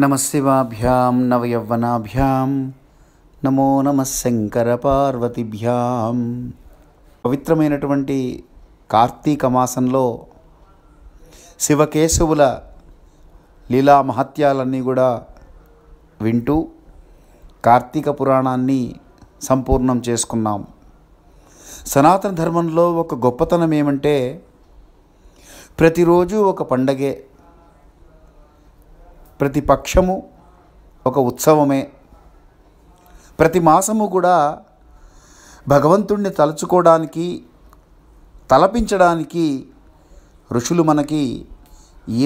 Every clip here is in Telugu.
నమశివాభ్యాం నవయవ్వనాభ్యాం నమో నమ శంకర పార్వతిభ్యాం పవిత్రమైనటువంటి కార్తీక మాసంలో శివకేశవుల లీలా మహత్యాలన్నీ కూడా వింటూ కార్తీక పురాణాన్ని సంపూర్ణం చేసుకున్నాం సనాతన ధర్మంలో ఒక గొప్పతనం ఏమంటే ప్రతిరోజు ఒక పండగే ప్రతి పక్షము ఒక ఉత్సవమే ప్రతి మాసము కూడా భగవంతుణ్ణి తలుచుకోవడానికి తలపించడానికి ఋషులు మనకి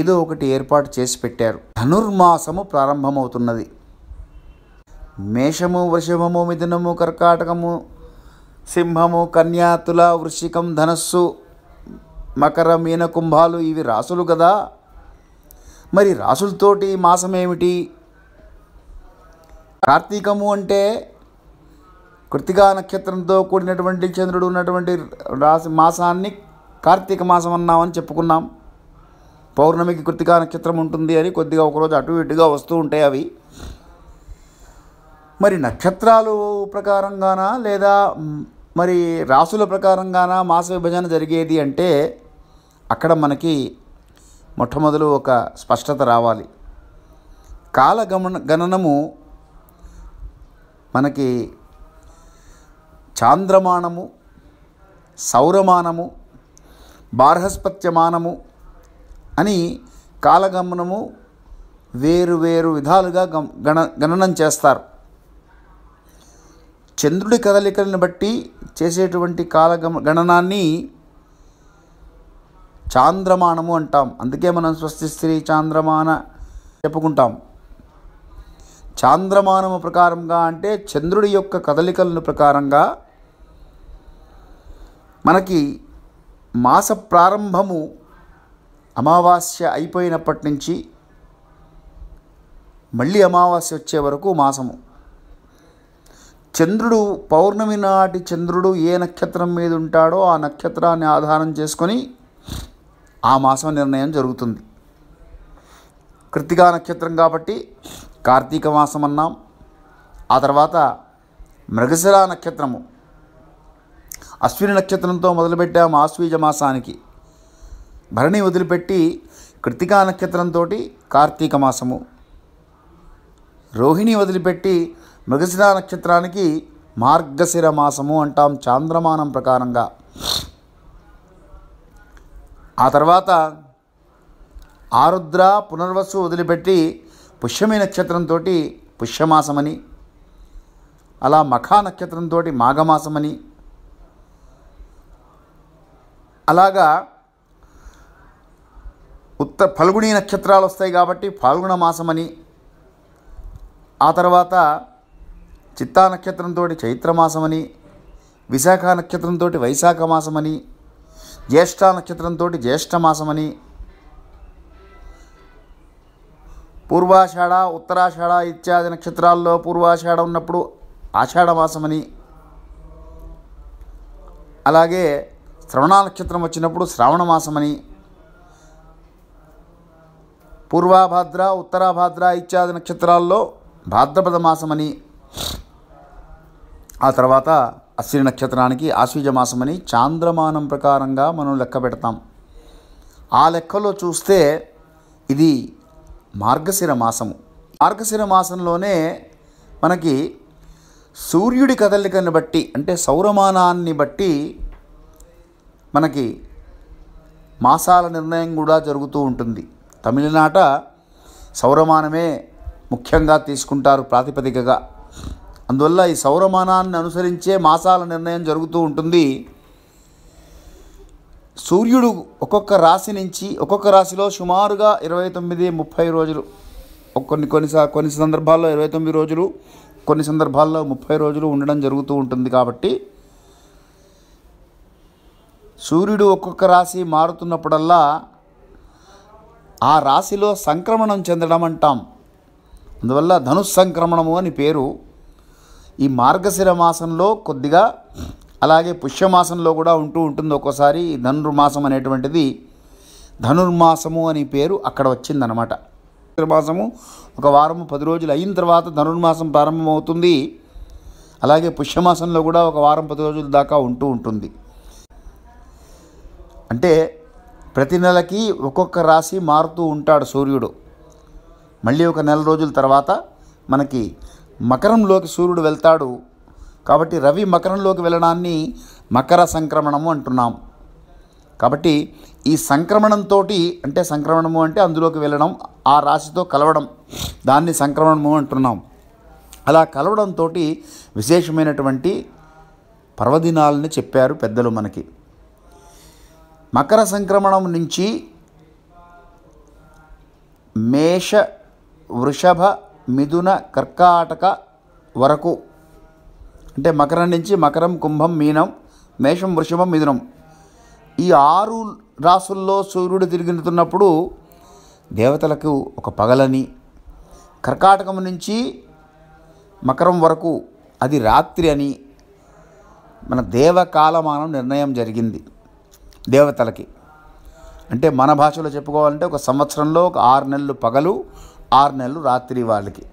ఏదో ఒకటి ఏర్పాటు చేసి పెట్టారు ధనుర్మాసము ప్రారంభమవుతున్నది మేషము వృషభము మిథునము కర్కాటకము సింహము కన్యాతుల వృషికం ధనస్సు మకర మీన కుంభాలు ఇవి రాసులు కదా మరి రాసులతోటి మాసం ఏమిటి కార్తీకము అంటే కృతికా నక్షత్రంతో కూడినటువంటి చంద్రుడు ఉన్నటువంటి రాసి మాసాన్ని కార్తీక మాసం అన్నామని చెప్పుకున్నాం పౌర్ణమికి కృతికా నక్షత్రం ఉంటుంది అని కొద్దిగా ఒకరోజు అటు ఇటుగా వస్తూ ఉంటాయి అవి మరి నక్షత్రాలు ప్రకారంగానా లేదా మరి రాసుల ప్రకారంగానా మాస విభజన జరిగేది అంటే అక్కడ మనకి మొట్టమొదలు ఒక స్పష్టత రావాలి కాలగమన గణనము మనకి చాంద్రమానము సౌరమానము బార్హస్పత్యమానము అని కాలగమనము వేరు వేరు విధాలుగా గణ గణనం చేస్తారు చంద్రుడి కదలికలను బట్టి చేసేటువంటి కాలగమ గణనాన్ని చాంద్రమానము అంటాం అందుకే మనం స్వస్తి స్త్రీ చాంద్రమాన చెప్పుకుంటాం చాంద్రమానము ప్రకారంగా అంటే చంద్రుడి యొక్క కదలికలను ప్రకారంగా మనకి మాస ప్రారంభము అమావాస్య అయిపోయినప్పటి నుంచి మళ్ళీ అమావాస్య వచ్చే వరకు మాసము చంద్రుడు పౌర్ణమి నాటి చంద్రుడు ఏ నక్షత్రం మీద ఉంటాడో ఆ నక్షత్రాన్ని ఆధారం చేసుకొని ఆ మాసం నిర్ణయం జరుగుతుంది కృతికా నక్షత్రం కాబట్టి కార్తీక మాసం అన్నాం ఆ తర్వాత మృగశిర నక్షత్రము అశ్విని నక్షత్రంతో మొదలుపెట్టాము ఆశ్వీజ మాసానికి భరణి వదిలిపెట్టి కృతికా నక్షత్రంతో కార్తీక మాసము రోహిణి వదిలిపెట్టి మృగశిర నక్షత్రానికి మార్గశిర మాసము అంటాం చాంద్రమానం ప్రకారంగా ఆ తర్వాత ఆరుద్ర పునర్వసు వదిలిపెట్టి పుష్యమి నక్షత్రంతో పుష్యమాసమని అలా మఖా నక్షత్రంతో మాఘమాసమని అలాగా ఉత్త ఫల్గుణీ నక్షత్రాలు వస్తాయి కాబట్టి ఫాల్గుణ మాసమని ఆ తర్వాత చిత్తా నక్షత్రంతో చైత్రమాసమని విశాఖ నక్షత్రంతో వైశాఖ మాసమని జ్యేష్ఠ నక్షత్రంతో మాసమని పూర్వాషాఢ ఉత్తరాషాఢ ఇత్యాది నక్షత్రాల్లో పూర్వాషాఢ ఉన్నప్పుడు మాసమని అలాగే శ్రవణ నక్షత్రం వచ్చినప్పుడు మాసమని పూర్వాభాద్ర ఉత్తరాభాద్ర ఇత్యాది నక్షత్రాల్లో భాద్రపద మాసమని ఆ తర్వాత అశ్విని నక్షత్రానికి ఆశ్వీజ మాసమని చాంద్రమానం ప్రకారంగా మనం లెక్క పెడతాం ఆ లెక్కలో చూస్తే ఇది మార్గశిర మాసము మార్గశిర మాసంలోనే మనకి సూర్యుడి కదలికను బట్టి అంటే సౌరమానాన్ని బట్టి మనకి మాసాల నిర్ణయం కూడా జరుగుతూ ఉంటుంది తమిళనాట సౌరమానమే ముఖ్యంగా తీసుకుంటారు ప్రాతిపదికగా అందువల్ల ఈ సౌరమానాన్ని అనుసరించే మాసాల నిర్ణయం జరుగుతూ ఉంటుంది సూర్యుడు ఒక్కొక్క రాశి నుంచి ఒక్కొక్క రాశిలో సుమారుగా ఇరవై తొమ్మిది ముప్పై రోజులు కొన్ని కొన్ని కొన్ని సందర్భాల్లో ఇరవై తొమ్మిది రోజులు కొన్ని సందర్భాల్లో ముప్పై రోజులు ఉండడం జరుగుతూ ఉంటుంది కాబట్టి సూర్యుడు ఒక్కొక్క రాశి మారుతున్నప్పుడల్లా ఆ రాశిలో సంక్రమణం చెందడం అంటాం అందువల్ల ధనుస్సంక్రమణము అని పేరు ఈ మార్గశిర మాసంలో కొద్దిగా అలాగే పుష్యమాసంలో కూడా ఉంటూ ఉంటుంది ఒక్కోసారి ధనుర్మాసం అనేటువంటిది ధనుర్మాసము అని పేరు అక్కడ వచ్చిందనమాట మాసము ఒక వారము పది రోజులు అయిన తర్వాత ధనుర్మాసం ప్రారంభమవుతుంది అలాగే పుష్యమాసంలో కూడా ఒక వారం పది రోజుల దాకా ఉంటూ ఉంటుంది అంటే ప్రతి నెలకి ఒక్కొక్క రాశి మారుతూ ఉంటాడు సూర్యుడు మళ్ళీ ఒక నెల రోజుల తర్వాత మనకి మకరంలోకి సూర్యుడు వెళ్తాడు కాబట్టి రవి మకరంలోకి వెళ్ళడాన్ని మకర సంక్రమణము అంటున్నాం కాబట్టి ఈ సంక్రమణంతో అంటే సంక్రమణము అంటే అందులోకి వెళ్ళడం ఆ రాశితో కలవడం దాన్ని సంక్రమణము అంటున్నాం అలా కలవడంతో విశేషమైనటువంటి పర్వదినాలని చెప్పారు పెద్దలు మనకి మకర సంక్రమణం నుంచి మేష వృషభ మిథున కర్కాటక వరకు అంటే మకరం నుంచి మకరం కుంభం మీనం మేషం వృషభం మిథునం ఈ ఆరు రాసుల్లో సూర్యుడు తిరుగుతున్నప్పుడు దేవతలకు ఒక పగలని కర్కాటకం నుంచి మకరం వరకు అది రాత్రి అని మన దేవకాలమానం నిర్ణయం జరిగింది దేవతలకి అంటే మన భాషలో చెప్పుకోవాలంటే ఒక సంవత్సరంలో ఒక ఆరు నెలలు పగలు ఆరు నెలలు రాత్రి వాళ్ళకి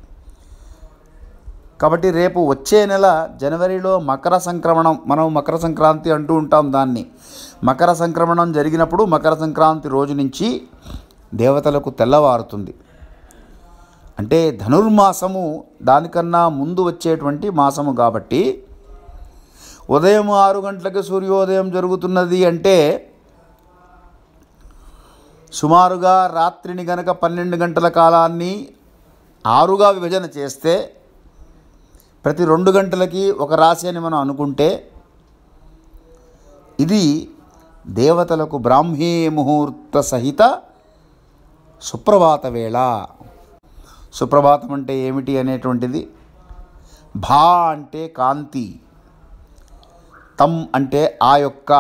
కాబట్టి రేపు వచ్చే నెల జనవరిలో మకర సంక్రమణం మనం మకర సంక్రాంతి అంటూ ఉంటాం దాన్ని మకర సంక్రమణం జరిగినప్పుడు మకర సంక్రాంతి రోజు నుంచి దేవతలకు తెల్లవారుతుంది అంటే ధనుర్మాసము దానికన్నా ముందు వచ్చేటువంటి మాసము కాబట్టి ఉదయం ఆరు గంటలకు సూర్యోదయం జరుగుతున్నది అంటే సుమారుగా రాత్రిని గనక పన్నెండు గంటల కాలాన్ని ఆరుగా విభజన చేస్తే ప్రతి రెండు గంటలకి ఒక రాశి అని మనం అనుకుంటే ఇది దేవతలకు బ్రాహ్మీ ముహూర్త సహిత సుప్రభాత వేళ సుప్రభాతం అంటే ఏమిటి అనేటువంటిది భా అంటే కాంతి తమ్ అంటే ఆ యొక్క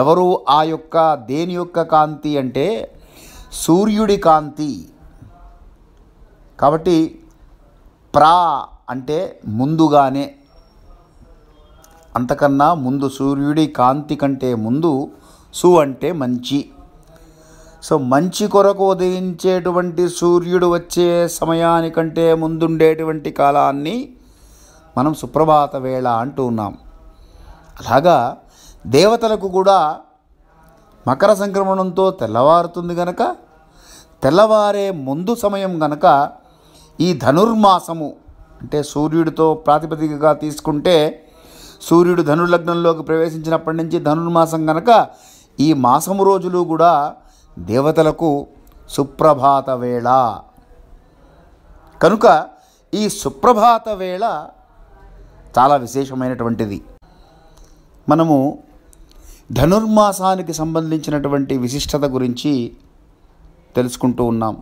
ఎవరు ఆ యొక్క దేని యొక్క కాంతి అంటే సూర్యుడి కాంతి కాబట్టి ప్రా అంటే ముందుగానే అంతకన్నా ముందు సూర్యుడి కాంతి కంటే ముందు సు అంటే మంచి సో మంచి కొరకు ఉదయించేటువంటి సూర్యుడు వచ్చే సమయానికంటే ముందుండేటువంటి కాలాన్ని మనం సుప్రభాత వేళ అంటూ ఉన్నాం అలాగా దేవతలకు కూడా మకర సంక్రమణంతో తెల్లవారుతుంది గనక తెల్లవారే ముందు సమయం గనక ఈ ధనుర్మాసము అంటే సూర్యుడితో ప్రాతిపదికగా తీసుకుంటే సూర్యుడు ధనుర్లగ్నంలోకి ప్రవేశించినప్పటి నుంచి ధనుర్మాసం గనక ఈ మాసము రోజులు కూడా దేవతలకు సుప్రభాత వేళ కనుక ఈ సుప్రభాత వేళ చాలా విశేషమైనటువంటిది మనము ధనుర్మాసానికి సంబంధించినటువంటి విశిష్టత గురించి తెలుసుకుంటూ ఉన్నాం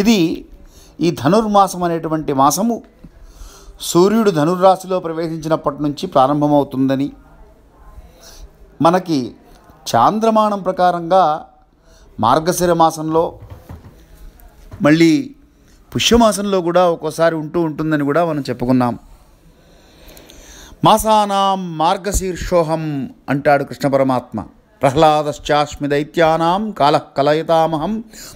ఇది ఈ ధనుర్మాసం అనేటువంటి మాసము సూర్యుడు ధనుర్రాశిలో ప్రవేశించినప్పటి నుంచి ప్రారంభమవుతుందని మనకి చాంద్రమానం ప్రకారంగా మార్గశిర మాసంలో మళ్ళీ పుష్యమాసంలో కూడా ఒక్కోసారి ఉంటూ ఉంటుందని కూడా మనం చెప్పుకున్నాం మాసానాం మార్గశీర్షోహం అంటాడు కృష్ణ పరమాత్మ ప్రహ్లాదశ్చాస్మి దైత్యానాం కాల కలయతామహం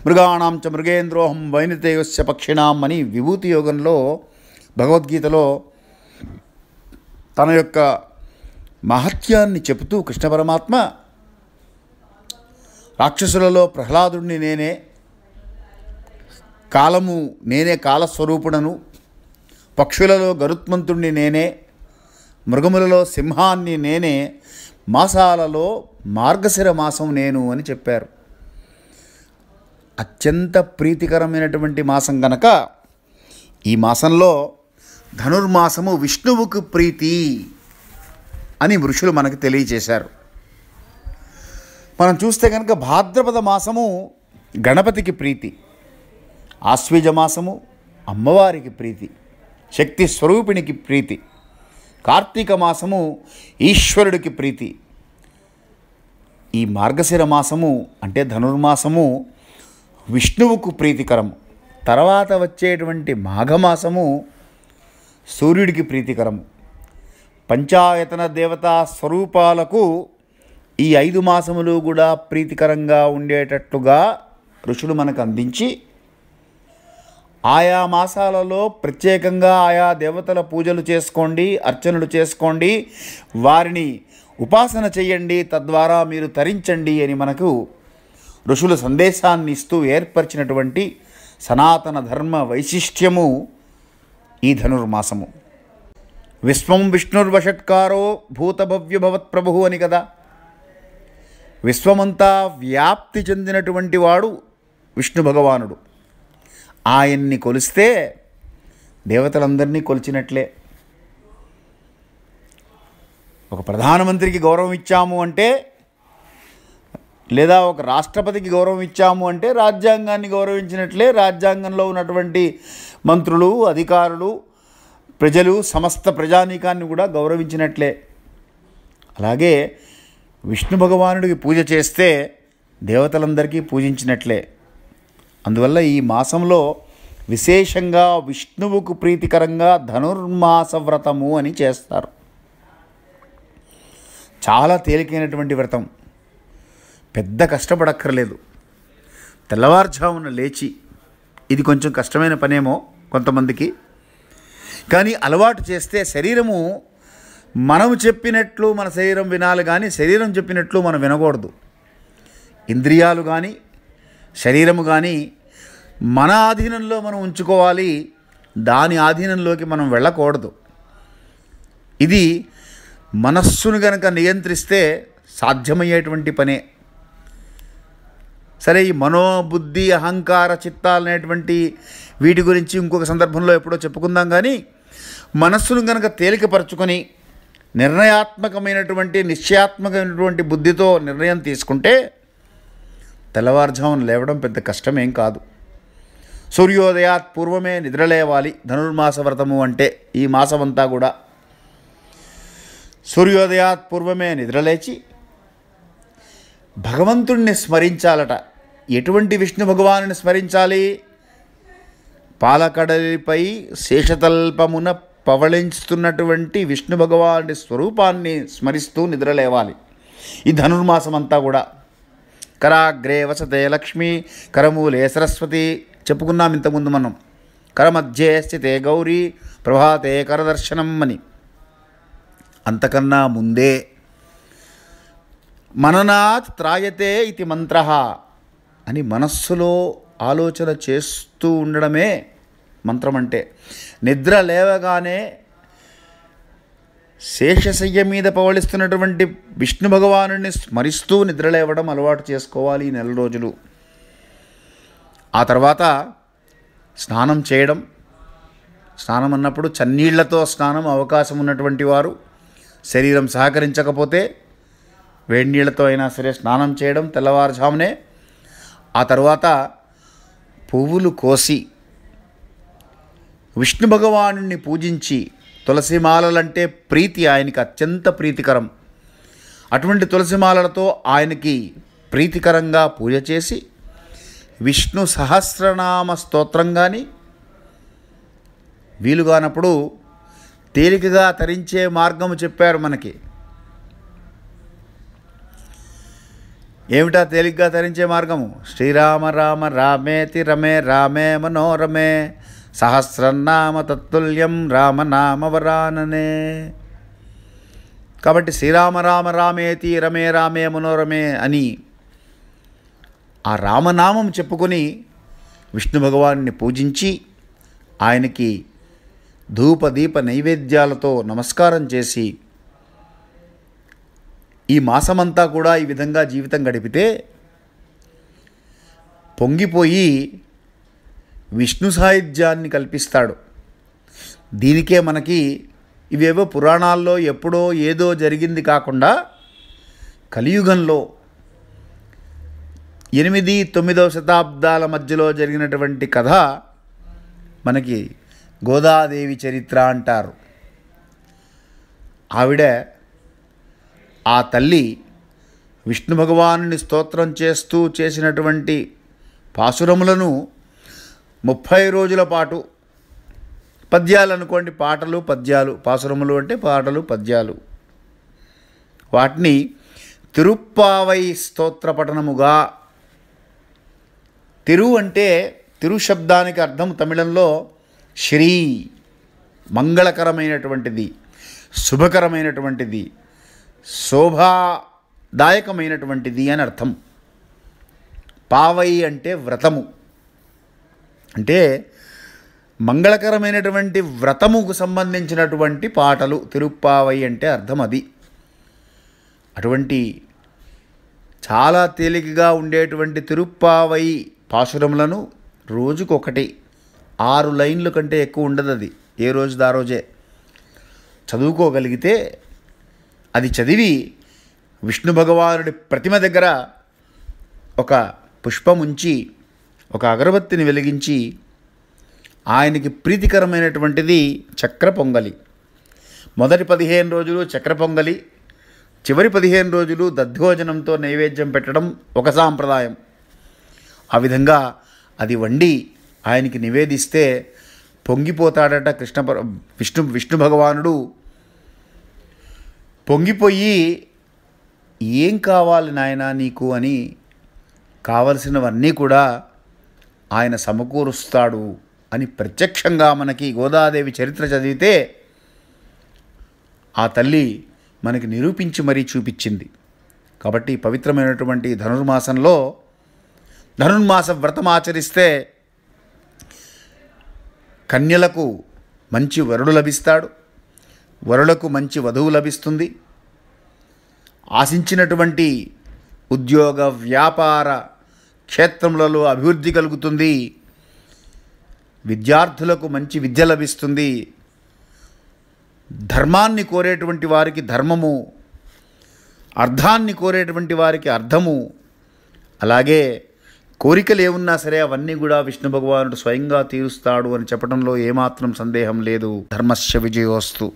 మృగాణం చ మృగేంద్రోహం వైనతేయస్య పక్షిణాం అని విభూతి యోగంలో భగవద్గీతలో తన యొక్క మహత్యాన్ని చెబుతూ కృష్ణ పరమాత్మ రాక్షసులలో ప్రహ్లాదుణ్ణి నేనే కాలము నేనే కాలస్వరూపుడను పక్షులలో గరుత్మంతుణ్ణి నేనే మృగములలో సింహాన్ని నేనే మాసాలలో మార్గశిర మాసం నేను అని చెప్పారు అత్యంత ప్రీతికరమైనటువంటి మాసం గనక ఈ మాసంలో ధనుర్మాసము విష్ణువుకు ప్రీతి అని ఋషులు మనకు తెలియజేశారు మనం చూస్తే కనుక భాద్రపద మాసము గణపతికి ప్రీతి ఆశ్వీజ మాసము అమ్మవారికి ప్రీతి శక్తి స్వరూపిణికి ప్రీతి కార్తీక మాసము ఈశ్వరుడికి ప్రీతి ఈ మార్గశిర మాసము అంటే ధనుర్మాసము విష్ణువుకు ప్రీతికరం తర్వాత వచ్చేటువంటి మాఘమాసము సూర్యుడికి ప్రీతికరం పంచాయతన దేవతా స్వరూపాలకు ఈ ఐదు మాసములు కూడా ప్రీతికరంగా ఉండేటట్లుగా ఋషులు మనకు అందించి ఆయా మాసాలలో ప్రత్యేకంగా ఆయా దేవతల పూజలు చేసుకోండి అర్చనలు చేసుకోండి వారిని ఉపాసన చేయండి తద్వారా మీరు తరించండి అని మనకు ఋషుల సందేశాన్ని ఇస్తూ ఏర్పరిచినటువంటి సనాతన ధర్మ వైశిష్ట్యము ఈ ధనుర్మాసము విశ్వం విష్ణుర్వషట్కారో భూతభవ్యభవత్ ప్రభు అని కదా విశ్వమంతా వ్యాప్తి చెందినటువంటి వాడు విష్ణు భగవానుడు ఆయన్ని కొలిస్తే దేవతలందరినీ కొలిచినట్లే ఒక ప్రధానమంత్రికి గౌరవం ఇచ్చాము అంటే లేదా ఒక రాష్ట్రపతికి గౌరవం ఇచ్చాము అంటే రాజ్యాంగాన్ని గౌరవించినట్లే రాజ్యాంగంలో ఉన్నటువంటి మంత్రులు అధికారులు ప్రజలు సమస్త ప్రజానీకాన్ని కూడా గౌరవించినట్లే అలాగే విష్ణు భగవానుడికి పూజ చేస్తే దేవతలందరికీ పూజించినట్లే అందువల్ల ఈ మాసంలో విశేషంగా విష్ణువుకు ప్రీతికరంగా ధనుర్మాస వ్రతము అని చేస్తారు చాలా తేలికైనటువంటి వ్రతం పెద్ద కష్టపడక్కర్లేదు తెల్లవారుజామున లేచి ఇది కొంచెం కష్టమైన పనేమో కొంతమందికి కానీ అలవాటు చేస్తే శరీరము మనం చెప్పినట్లు మన శరీరం వినాలి కానీ శరీరం చెప్పినట్లు మనం వినకూడదు ఇంద్రియాలు కానీ శరీరము కానీ మన ఆధీనంలో మనం ఉంచుకోవాలి దాని ఆధీనంలోకి మనం వెళ్ళకూడదు ఇది మనస్సును కనుక నియంత్రిస్తే సాధ్యమయ్యేటువంటి పనే సరే ఈ మనోబుద్ధి అహంకార చిత్తాలు అనేటువంటి వీటి గురించి ఇంకొక సందర్భంలో ఎప్పుడో చెప్పుకుందాం కానీ మనస్సును కనుక తేలికపరచుకొని నిర్ణయాత్మకమైనటువంటి నిశ్చయాత్మకమైనటువంటి బుద్ధితో నిర్ణయం తీసుకుంటే తెల్లవారుజామున లేవడం పెద్ద కష్టమేం కాదు సూర్యోదయాత్ పూర్వమే నిద్రలేవాలి ధనుర్మాస వ్రతము అంటే ఈ మాసమంతా కూడా సూర్యోదయాత్ పూర్వమే నిద్రలేచి భగవంతుణ్ణి స్మరించాలట ఎటువంటి విష్ణు భగవాను స్మరించాలి పాలకడలిపై శేషతల్పమున పవళించుతున్నటువంటి విష్ణు భగవానుడి స్వరూపాన్ని స్మరిస్తూ నిద్రలేవాలి ఈ ధనుర్మాసం అంతా కూడా కరాగ్రే వసతే లక్ష్మి కరమూలే సరస్వతి చెప్పుకున్నాం ఇంతకుముందు మనం కరమధ్యే స్థితే గౌరీ ప్రభాతే కరదర్శనం అని అంతకన్నా ముందే మననాత్ త్రాయతే ఇది మంత్ర అని మనస్సులో ఆలోచన చేస్తూ ఉండడమే మంత్రం అంటే నిద్ర లేవగానే శేషశయ్య మీద పవళిస్తున్నటువంటి విష్ణు భగవాను స్మరిస్తూ నిద్రలేవడం అలవాటు చేసుకోవాలి ఈ నెల రోజులు ఆ తర్వాత స్నానం చేయడం స్నానం అన్నప్పుడు చన్నీళ్లతో స్నానం అవకాశం ఉన్నటువంటి వారు శరీరం సహకరించకపోతే వేడి నీళ్లతో అయినా సరే స్నానం చేయడం తెల్లవారుజామునే ఆ తర్వాత పువ్వులు కోసి విష్ణు భగవాను పూజించి తులసిమాలలంటే ప్రీతి ఆయనకి అత్యంత ప్రీతికరం అటువంటి తులసిమాలలతో ఆయనకి ప్రీతికరంగా పూజ చేసి విష్ణు సహస్రనామ స్తోత్రం కానీ వీలుగానప్పుడు తేలికగా తరించే మార్గము చెప్పారు మనకి ఏమిటా తేలిగ్గా తరించే మార్గము శ్రీరామ రామ రామేతి రమే రామే మనోరమే సహస్రనామ తత్తుల్యం రామనామవరాననే కాబట్టి శ్రీరామ రామ రామేతి రమే రామే మనోరమే అని ఆ రామనామం చెప్పుకొని విష్ణు భగవాన్ని పూజించి ఆయనకి ధూపదీప నైవేద్యాలతో నమస్కారం చేసి ఈ మాసమంతా కూడా ఈ విధంగా జీవితం గడిపితే పొంగిపోయి విష్ణు సాహిత్యాన్ని కల్పిస్తాడు దీనికే మనకి ఇవేవో పురాణాల్లో ఎప్పుడో ఏదో జరిగింది కాకుండా కలియుగంలో ఎనిమిది తొమ్మిదవ శతాబ్దాల మధ్యలో జరిగినటువంటి కథ మనకి గోదాదేవి చరిత్ర అంటారు ఆవిడ ఆ తల్లి విష్ణు భగవాను స్తోత్రం చేస్తూ చేసినటువంటి పాసురములను ముప్పై రోజుల పాటు పద్యాలు అనుకోండి పాటలు పద్యాలు పాసురములు అంటే పాటలు పద్యాలు వాటిని తిరుప్పావై స్తోత్ర పఠనముగా తిరు అంటే తిరు శబ్దానికి అర్థం తమిళంలో శ్రీ మంగళకరమైనటువంటిది శుభకరమైనటువంటిది శోభాదాయకమైనటువంటిది అని అర్థం పావై అంటే వ్రతము అంటే మంగళకరమైనటువంటి వ్రతముకు సంబంధించినటువంటి పాటలు తిరుప్పావై అంటే అర్థం అది అటువంటి చాలా తేలికగా ఉండేటువంటి తిరుప్పావై పాశురములను రోజుకొకటి ఆరు లైన్ల కంటే ఎక్కువ ఉండదు అది ఏ రోజు దా రోజే చదువుకోగలిగితే అది చదివి విష్ణు భగవానుడి ప్రతిమ దగ్గర ఒక పుష్పముంచి ఒక అగరబత్తిని వెలిగించి ఆయనకి ప్రీతికరమైనటువంటిది చక్ర పొంగలి మొదటి పదిహేను రోజులు చక్ర పొంగలి చివరి పదిహేను రోజులు దద్భోజనంతో నైవేద్యం పెట్టడం ఒక సాంప్రదాయం ఆ విధంగా అది వండి ఆయనకి నివేదిస్తే పొంగిపోతాడట కృష్ణ విష్ణు విష్ణు భగవానుడు పొంగిపోయి ఏం కావాలి నాయన నీకు అని కావలసినవన్నీ కూడా ఆయన సమకూరుస్తాడు అని ప్రత్యక్షంగా మనకి గోదాదేవి చరిత్ర చదివితే ఆ తల్లి మనకి నిరూపించి మరీ చూపించింది కాబట్టి పవిత్రమైనటువంటి ధనుర్మాసంలో ధనుర్మాస వ్రతం ఆచరిస్తే కన్యలకు మంచి వరుడు లభిస్తాడు వరులకు మంచి వధువు లభిస్తుంది ఆశించినటువంటి ఉద్యోగ వ్యాపార క్షేత్రములలో అభివృద్ధి కలుగుతుంది విద్యార్థులకు మంచి విద్య లభిస్తుంది ధర్మాన్ని కోరేటువంటి వారికి ధర్మము అర్థాన్ని కోరేటువంటి వారికి అర్థము అలాగే కోరికలు ఏమున్నా సరే అవన్నీ కూడా విష్ణు భగవానుడు స్వయంగా తీరుస్తాడు అని చెప్పడంలో ఏమాత్రం సందేహం లేదు ధర్మస్య విజయోస్తు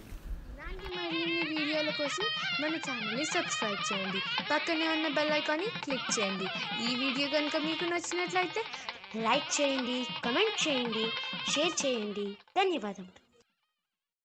సబ్స్క్రైబ్ చేయండి పక్కనే ఉన్న బెల్ ఐకాన్ని క్లిక్ చేయండి ఈ వీడియో కనుక మీకు నచ్చినట్లయితే లైక్ చేయండి కమెంట్ చేయండి షేర్ చేయండి ధన్యవాదములు